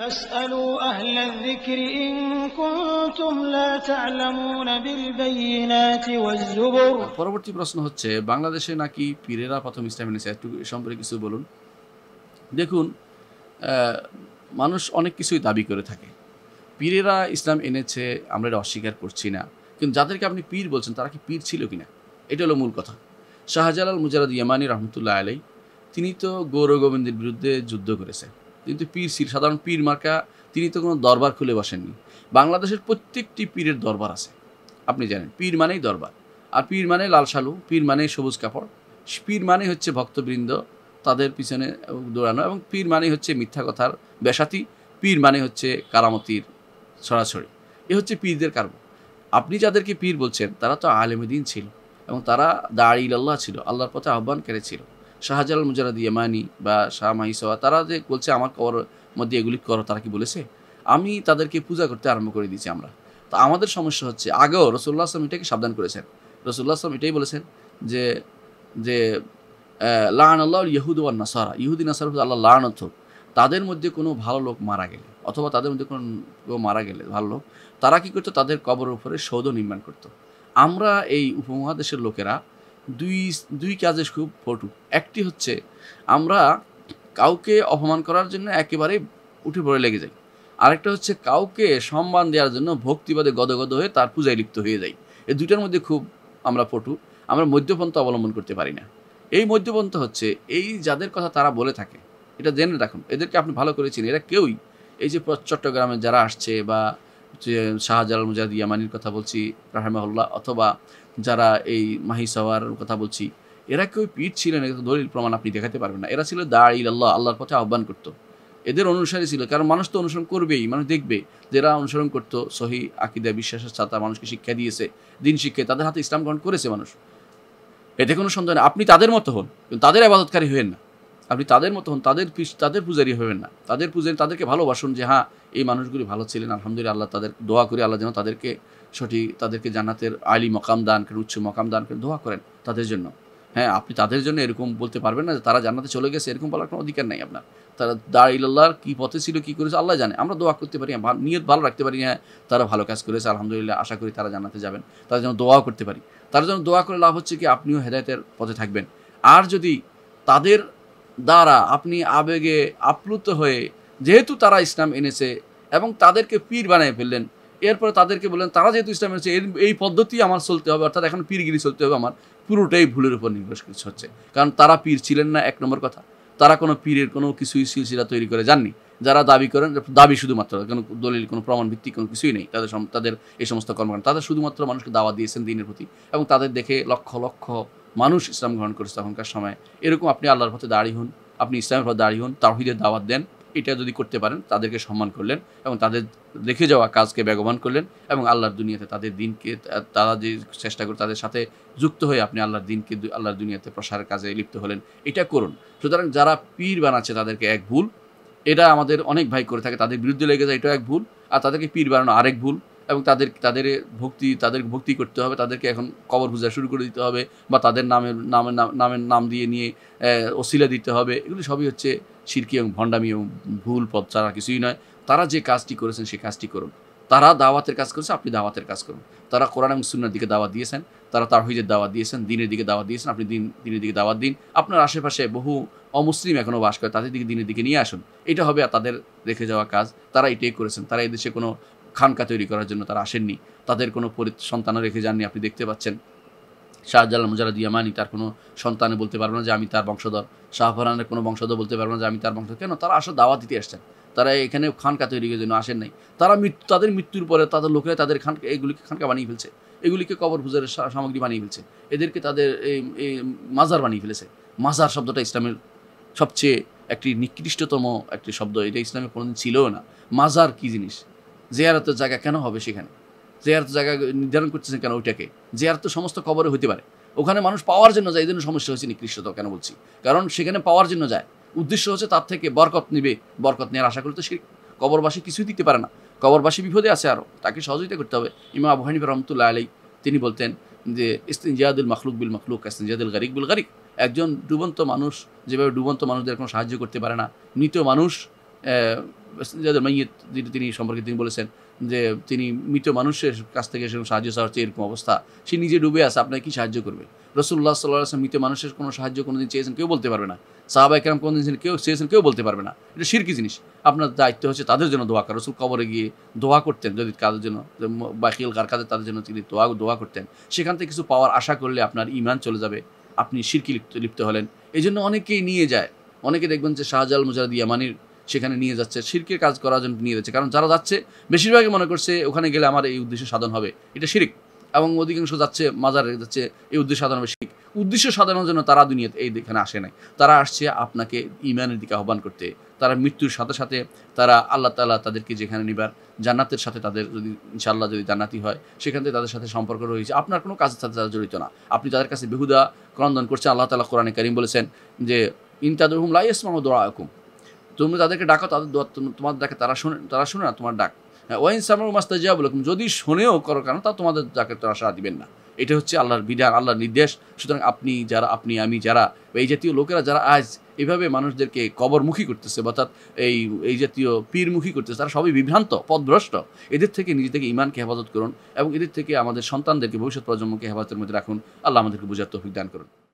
পরবর্তী প্রশ্ন হচ্ছে বাংলাদেশে নাকি পীরেরা প্রথম ইসলাম এনেছে একটু সম্পর্কে কিছু বলুন দেখুন মানুষ অনেক কিছুই দাবি করে থাকে পীরেরা ইসলাম এনেছে আমরা এটা অস্বীকার করছি না কিন্তু যাদেরকে আপনি পীর বলছেন তারা কি পীর ছিল কিনা এটা হলো মূল কথা শাহজালাল মুজারাদ ইয়ামানি রহমতুল্লাহ আলাই তিনি তো গৌর গোবিন্দের বিরুদ্ধে যুদ্ধ করেছে কিন্তু পীর ছিল সাধারণ পীর মার্কা তিনি তো কোনো দরবার খুলে বসেননি বাংলাদেশের প্রত্যেকটি পীরের দরবার আছে আপনি জানেন পীর মানেই দরবার আর পীর মানে লাল শালু পীর মানে সবুজ কাপড় পীর মানে হচ্ছে ভক্তবৃন্দ তাদের পিছনে দৌড়ানো এবং পীর মানে হচ্ছে মিথ্যা কথার বেসাতি পীর মানে হচ্ছে কারামতির ছড়াছড়ি এ হচ্ছে পীরদের কার্য আপনি যাদেরকে পীর বলছেন তারা তো আলেমদিন ছিল এবং তারা দাড়ি আল্লাহ ছিল আল্লাহর পথে আহ্বান কেড়েছিল শাহজালাল মুজারাদ ইয়ামানি বা শাহ মাহিসা তারা যে বলছে আমার কবর মধ্যে এগুলি করো তারা কি বলেছে আমি তাদেরকে পূজা করতে আরম্ভ করে দিয়েছি আমরা তো আমাদের সমস্যা হচ্ছে আগেও রসুল্লাহ আসলাম এটাকে সাবধান করেছেন রসুল্লাহ আসলাম এটাই বলেছেন যে যে লান আল্লাহ ওয়ান নাসারা ইহুদি নাসার আল্লাহ লানত তাদের মধ্যে কোনো ভালো লোক মারা গেলে অথবা তাদের মধ্যে কোনো কেউ মারা গেলে ভালো লোক তারা কি করতো তাদের কবর উপরে সৌধ নির্মাণ করত। আমরা এই উপমহাদেশের লোকেরা দুই দুই কাজে খুব ফটু একটি হচ্ছে আমরা কাউকে অপমান করার জন্য একেবারে উঠে পড়ে লেগে যাই আরেকটা হচ্ছে কাউকে সম্মান দেওয়ার জন্য ভক্তিবাদে গদগদ হয়ে তার পূজায় লিপ্ত হয়ে যাই এই দুইটার মধ্যে খুব আমরা ফটু আমরা মধ্যপন্থা অবলম্বন করতে পারি না এই মধ্যপন্থা হচ্ছে এই যাদের কথা তারা বলে থাকে এটা জেনে রাখুন এদেরকে আপনি ভালো করেছেন এরা কেউই এই যে চট্টগ্রামে যারা আসছে বা যে শাহজালাল মুজাহিদ ইয়ামানির কথা বলছি রাহেমাহুল্লাহ অথবা যারা এই মাহি সাহার কথা বলছি এরা কেউ পীর ছিলেন দলিল প্রমাণ আপনি দেখাতে পারবেন না এরা ছিল দা আল্লাহ আল্লাহর পথে আহ্বান করতো এদের অনুসারী ছিল কারণ মানুষ তো অনুসরণ করবেই মানুষ দেখবে যারা অনুসরণ করতো সহি আকিদা বিশ্বাসের ছাতা মানুষকে শিক্ষা দিয়েছে দিন শিক্ষে তাদের হাতে ইসলাম গ্রহণ করেছে মানুষ এতে কোনো সন্দেহ না আপনি তাদের মতো হন কিন্তু তাদের আবাদতকারী হইয়েন না আপনি তাদের মতো হন তাদের তাদের পূজারি হবেন না তাদের পূজারি তাদেরকে ভালোবাসুন যে হ্যাঁ এই মানুষগুলি ভালো ছিলেন আলহামদুলিল্লাহ আল্লাহ তাদের দোয়া করে আল্লাহ যেন তাদেরকে সঠিক তাদেরকে জান্নাতের আইলি মকাম দান করেন উচ্চ মকাম দান করেন দোয়া করেন তাদের জন্য হ্যাঁ আপনি তাদের জন্য এরকম বলতে পারবেন না যে তারা জান্নাতে চলে গেছে এরকম বলার কোনো অধিকার নেই আপনার তারা দাঁড় ইল্লাহর কী পথে ছিল কী করেছে আল্লাহ জানে আমরা দোয়া করতে পারি নিয়ত ভালো রাখতে পারি হ্যাঁ তারা ভালো কাজ করেছে আলহামদুলিল্লাহ আশা করি তারা জানাতে যাবেন তারা যেন দোয়াও করতে পারি তারা যেন দোয়া করে লাভ হচ্ছে কি আপনিও হেদায়তের পথে থাকবেন আর যদি তাদের দ্বারা আপনি আবেগে আপ্লুত হয়ে যেহেতু তারা ইসলাম এনেছে এবং তাদেরকে পীর বানিয়ে ফেললেন এরপরে তাদেরকে বললেন তারা যেহেতু ইসলাম এনেছে এই পদ্ধতি আমার চলতে হবে অর্থাৎ এখন পীরগিরি চলতে হবে আমার পুরোটাই ভুলের উপর নির্ভর হচ্ছে কারণ তারা পীর ছিলেন না এক নম্বর কথা তারা কোনো পীরের কোনো কিছুই সিলসিলা তৈরি করে যাননি যারা দাবি করেন দাবি শুধুমাত্র কোনো দলিল কোনো প্রমাণ ভিত্তিক কোনো কিছুই নেই তাদের তাদের এই সমস্ত কর্মকাণ্ড তাদের শুধুমাত্র মানুষকে দাওয়া দিয়েছেন দিনের প্রতি এবং তাদের দেখে লক্ষ লক্ষ মানুষ ইসলাম গ্রহণ করেছে তখনকার সময় এরকম আপনি আল্লাহর পথে দাঁড়িয়ে হন আপনি ইসলামের পথে দাঁড়িয়ে হন তাহিদের দাওয়াত দেন এটা যদি করতে পারেন তাদেরকে সম্মান করলেন এবং তাদের রেখে যাওয়া কাজকে বেগবান করলেন এবং আল্লাহর দুনিয়াতে তাদের দিনকে তারা যে চেষ্টা করে তাদের সাথে যুক্ত হয়ে আপনি আল্লাহর দিনকে আল্লাহর দুনিয়াতে প্রসারের কাজে লিপ্ত হলেন এটা করুন সুতরাং যারা পীর বানাচ্ছে তাদেরকে এক ভুল এটা আমাদের অনেক ভাই করে থাকে তাদের বিরুদ্ধে লেগে যায় এটাও এক ভুল আর তাদেরকে পীর বানানো আরেক ভুল এবং তাদের তাদের ভক্তি তাদের ভক্তি করতে হবে তাদেরকে এখন কবর পূজা শুরু করে দিতে হবে বা তাদের নামের নামের নামের নাম দিয়ে নিয়ে ওসিলা দিতে হবে এগুলি সবই হচ্ছে সিরকি এবং ভণ্ডামি এবং ভুল পথ ছাড়া কিছুই নয় তারা যে কাজটি করেছেন সেই কাজটি করুন তারা দাওয়াতের কাজ করেছে আপনি দাওয়াতের কাজ করুন তারা কোরআন এবং সুন্নার দিকে দাওয়াত দিয়েছেন তারা তার তাহিদের দাওয়াত দিয়েছেন দিনের দিকে দাওয়াত দিয়েছেন আপনি দিন দিনের দিকে দাওয়াত দিন আপনার আশেপাশে বহু অমুসলিম এখনও বাস করে তাদের দিকে দিনের দিকে নিয়ে আসুন এটা হবে তাদের রেখে যাওয়া কাজ তারা এটাই করেছেন তারা এদেশে কোনো খানকা তৈরি করার জন্য তারা আসেননি তাদের কোনো সন্তানও রেখে যাননি আপনি দেখতে পাচ্ছেন শাহজালাল মুজারা দিয়ামানি তার কোনো সন্তানে বলতে পারবো না যে আমি তার বংশধর শাহফরানের কোনো বংশধর বলতে পারবো না যে আমি তার বংশধর কেন তারা আসলে দাওয়াত দিতে আসছেন তারা এখানে খানকা তৈরি জন্য আসেন নাই তারা মৃত্যু তাদের মৃত্যুর পরে তাদের লোকেরা তাদের খান এগুলিকে খানকা বানিয়ে ফেলছে এগুলিকে কবর পূজার সামগ্রী বানিয়ে ফেলছে এদেরকে তাদের এই মাজার বানিয়ে ফেলেছে মাজার শব্দটা ইসলামের সবচেয়ে একটি নিকৃষ্টতম একটি শব্দ এটা ইসলামে কোনোদিন ছিলও না মাজার কি জিনিস জেয়ারতের জায়গা কেন হবে সেখানে জেয়ারতের জায়গা নির্ধারণ করতেছেন কেন ওইটাকে জেয়ারত সমস্ত কবরে হইতে পারে ওখানে মানুষ পাওয়ার জন্য যায় এই জন্য সমস্যা হয়েছে নিকৃষ্টতা কেন বলছি কারণ সেখানে পাওয়ার জন্য যায় উদ্দেশ্য হচ্ছে তার থেকে বরকত নেবে বরকত নেওয়ার আশা করলে তো সে কবরবাসী কিছুই দিতে পারে না কবরবাসী বিপদে আছে আরও তাকে সহযোগিতা করতে হবে ইমা আবু হানিফ রহমতুল্লাহ আলী তিনি বলতেন যে ইস্তিনজিয়াদুল মখলুক বিল মখলুক ইস্তিনজিয়াদুল গারিক বিল গারিক একজন ডুবন্ত মানুষ যেভাবে ডুবন্ত মানুষদের কোনো সাহায্য করতে পারে না মৃত মানুষ মাইয়ের মাইয়িত তিনি সম্পর্কে তিনি বলেছেন যে তিনি মৃত মানুষের কাছ থেকে সেরকম সাহায্য চাওয়া হচ্ছে এরকম অবস্থা সে নিজে ডুবে আছে আপনাকে কী সাহায্য করবে রসুল্লাহ সাল্লাহ আসলাম মৃত মানুষের কোনো সাহায্য কোনো দিন চেয়েছেন কেউ বলতে পারবে না সাহাবা একরাম দিন কেউ চেয়েছেন কেউ বলতে পারবে না এটা সিরকি জিনিস আপনার দায়িত্ব হচ্ছে তাদের জন্য দোয়া করা রসুল কবরে গিয়ে দোয়া করতেন যদি কাজের জন্য বাকিল কার কাজে তাদের জন্য তিনি দোয়া দোয়া করতেন সেখান থেকে কিছু পাওয়ার আশা করলে আপনার ইমান চলে যাবে আপনি সিরকি লিপ্ত লিপ্ত হলেন এই জন্য অনেকেই নিয়ে যায় অনেকে দেখবেন যে শাহজাল মুজাদ ইয়ামানির সেখানে নিয়ে যাচ্ছে শিরকের কাজ করার জন্য নিয়ে যাচ্ছে কারণ যারা যাচ্ছে বেশিরভাগই মনে করছে ওখানে গেলে আমার এই উদ্দেশ্য সাধন হবে এটা শিরিক এবং অধিকাংশ যাচ্ছে মাজারে যাচ্ছে এই উদ্দেশ্য সাধন হবে শিখ উদ্দেশ্য সাধনের জন্য তারা দুনিয়াতে এই এখানে আসে নাই তারা আসছে আপনাকে ইমানের দিকে আহ্বান করতে তারা মৃত্যুর সাথে সাথে তারা আল্লাহ তালা তাদেরকে যেখানে নিবার জান্নাতের সাথে তাদের যদি ইনশাল্লাহ যদি জান্নাতি হয় সেখান থেকে তাদের সাথে সম্পর্ক রয়েছে আপনার কোনো কাজের সাথে তারা জড়িত না আপনি তাদের কাছে বেহুদা ক্রন্দন করছেন আল্লাহ তালা কোরআনে করিম বলেছেন যে হুম লাইসমাম দোয়া হুম তুমি তাদেরকে ডাকো তাদের তোমার ডাকে তারা শুনে তারা শুনে না তোমার ডাক হ্যাঁ, ওয়াইন সামার মাস্তা জিয়া বলে যদি শুনেও করো কেন তা তোমাদের ডাকে তারা সারা দিবেন না এটা হচ্ছে আল্লাহর বিধান আল্লাহর নির্দেশ সুতরাং আপনি যারা আপনি আমি যারা এই জাতীয় লোকেরা যারা আজ এভাবে মানুষদেরকে কবরমুখী করতেছে অর্থাৎ এই এই জাতীয় পীরমুখী করতেছে তারা সবই বিভ্রান্ত পদভ্রষ্ট এদের থেকে নিজে থেকে ইমানকে হেফাজত করুন এবং এদের থেকে আমাদের সন্তানদেরকে ভবিষ্যৎ প্রজন্মকে হেফাজতের মধ্যে রাখুন আল্লাহ আমাদেরকে বোঝার তো অভিজ্ঞান করুন